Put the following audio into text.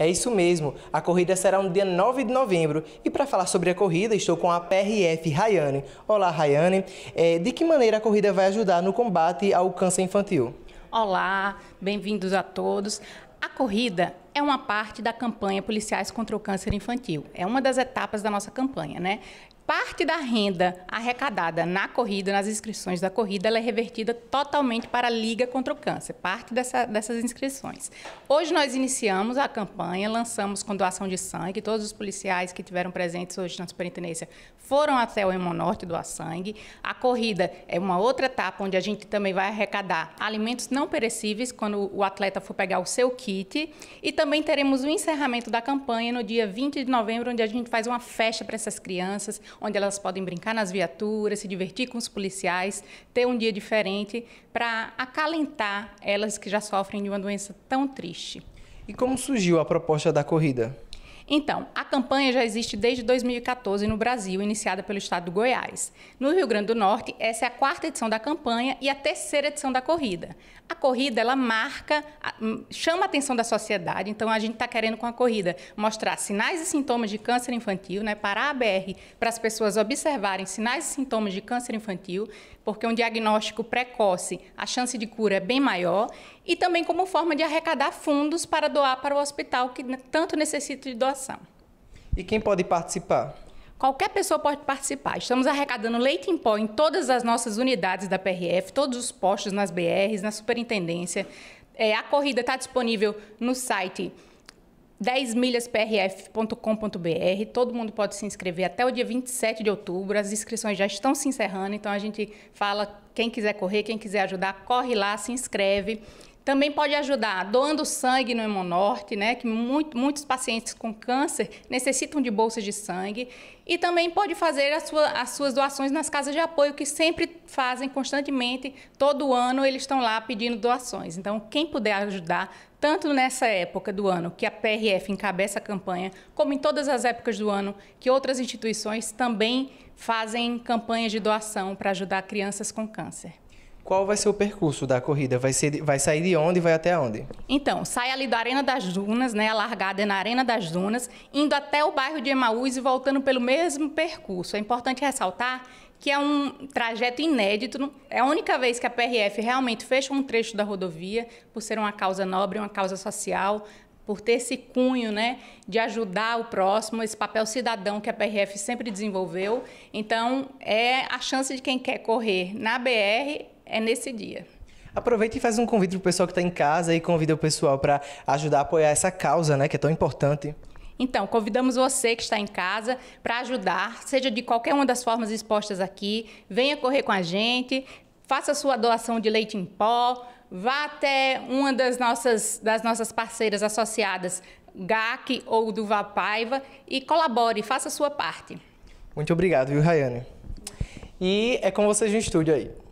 É isso mesmo, a corrida será no dia 9 de novembro. E para falar sobre a corrida, estou com a PRF Rayane. Olá, Rayane. É, de que maneira a corrida vai ajudar no combate ao câncer infantil? Olá, bem-vindos a todos. A corrida é uma parte da campanha Policiais contra o Câncer Infantil. É uma das etapas da nossa campanha, né? Parte da renda arrecadada na corrida, nas inscrições da corrida, ela é revertida totalmente para a Liga contra o Câncer, parte dessa, dessas inscrições. Hoje nós iniciamos a campanha, lançamos com doação de sangue, todos os policiais que tiveram presentes hoje na superintendência foram até o Hemonorte doar sangue. A corrida é uma outra etapa onde a gente também vai arrecadar alimentos não perecíveis quando o atleta for pegar o seu kit e também teremos o encerramento da campanha no dia 20 de novembro, onde a gente faz uma festa para essas crianças, onde elas podem brincar nas viaturas, se divertir com os policiais, ter um dia diferente para acalentar elas que já sofrem de uma doença tão triste. E como surgiu a proposta da corrida? Então, a campanha já existe desde 2014 no Brasil, iniciada pelo estado do Goiás. No Rio Grande do Norte, essa é a quarta edição da campanha e a terceira edição da corrida. A corrida, ela marca, hum, chama a atenção da sociedade, então a gente está querendo com a corrida mostrar sinais e sintomas de câncer infantil, né, parar a BR para as pessoas observarem sinais e sintomas de câncer infantil, porque um diagnóstico precoce, a chance de cura é bem maior, e também como forma de arrecadar fundos para doar para o hospital que né, tanto necessita de doação e quem pode participar? Qualquer pessoa pode participar. Estamos arrecadando leite em pó em todas as nossas unidades da PRF, todos os postos nas BRs, na superintendência. É, a corrida está disponível no site 10milhasprf.com.br. Todo mundo pode se inscrever até o dia 27 de outubro. As inscrições já estão se encerrando, então a gente fala quem quiser correr, quem quiser ajudar, corre lá, se inscreve. Também pode ajudar doando sangue no Hemonorte, né, que muito, muitos pacientes com câncer necessitam de bolsas de sangue. E também pode fazer sua, as suas doações nas casas de apoio, que sempre fazem constantemente, todo ano eles estão lá pedindo doações. Então, quem puder ajudar, tanto nessa época do ano que a PRF encabeça a campanha, como em todas as épocas do ano que outras instituições também fazem campanhas de doação para ajudar crianças com câncer. Qual vai ser o percurso da corrida? Vai, ser, vai sair de onde e vai até onde? Então, sai ali da Arena das Dunas, né? A largada é na Arena das Dunas, indo até o bairro de Emaús e voltando pelo mesmo percurso. É importante ressaltar que é um trajeto inédito, é a única vez que a PRF realmente fecha um trecho da rodovia, por ser uma causa nobre, uma causa social, por ter esse cunho né, de ajudar o próximo, esse papel cidadão que a PRF sempre desenvolveu. Então, é a chance de quem quer correr na BR é nesse dia. Aproveita e faz um convite para o pessoal que está em casa e convida o pessoal para ajudar a apoiar essa causa, né, que é tão importante. Então, convidamos você que está em casa para ajudar, seja de qualquer uma das formas expostas aqui. Venha correr com a gente, faça sua doação de leite em pó, vá até uma das nossas, das nossas parceiras associadas, GAC ou do Vapaiva, e colabore, faça sua parte. Muito obrigado, viu, Rayane? E é com vocês no estúdio aí.